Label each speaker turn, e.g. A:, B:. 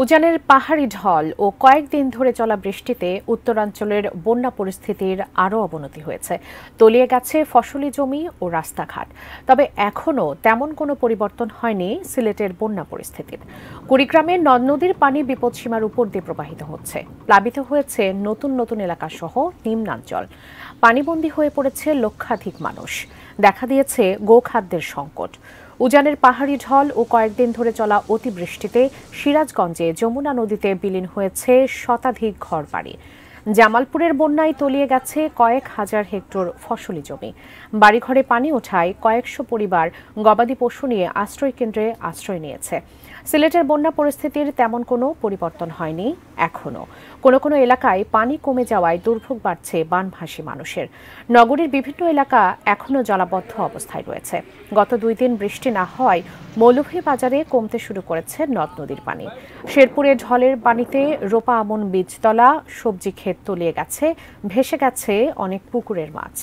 A: উজানের পাহাড়ি ঢল ও কয়েকদিন ধরে চলা বৃষ্টিতে উত্তরাঞ্চলের বন্যা পরিস্থিতির আরও অবনতি হয়েছে তলিয়ে গেছে ফসলি জমি ও রাস্তাঘাট তবে এখনও তেমন কোনো পরিবর্তন হয়নি সিলেটের বন্যা পরিস্থিতির কুড়িগ্রামে নদ নদীর পানি বিপদসীমার উপর দিয়ে প্রবাহিত হচ্ছে প্লাবিত হয়েছে নতুন নতুন এলাকাসহ নিম্নাঞ্চল পানিবন্দী হয়ে পড়েছে লক্ষাধিক মানুষ দেখা দিয়েছে গোখাদ্যের সংকট উজানের পাহাড়ি ঢল ও কয়েকদিন ধরে চলা অতিবৃষ্টিতে সিরাজগঞ্জে যমুনা নদীতে বিলীন হয়েছে শতাধিক ঘরবাড়ি জামালপুরের বন্যায় তলিয়ে গেছে কয়েক হাজার হেক্টর ফসলি জমি বাড়িঘরে পানি ওঠায় কয়েকশো পরিবার গবাদি পশু নিয়ে আশ্রয় কেন্দ্রে আশ্রয় নিয়েছে সিলেটের বন্যা পরিস্থিতির তেমন কোনো পরিবর্তন হয়নি এখনও কোনো কোনো এলাকায় পানি কমে যাওয়ায় দুর্ভোগ বাড়ছে বানভাসী মানুষের নগরীর বিভিন্ন এলাকা এখনও জলাবদ্ধ অবস্থায় রয়েছে গত দুই দিন বৃষ্টি না হওয়ায় বাজারে কমতে শুরু করেছে নদ নদীর পানি শেরপুরে ঢলের পানিতে রোপা আমন বীজতলা সবজি ক্ষেত মুখে তলিয়ে গেছে ভেসে গেছে অনেক পুকুরের মাছ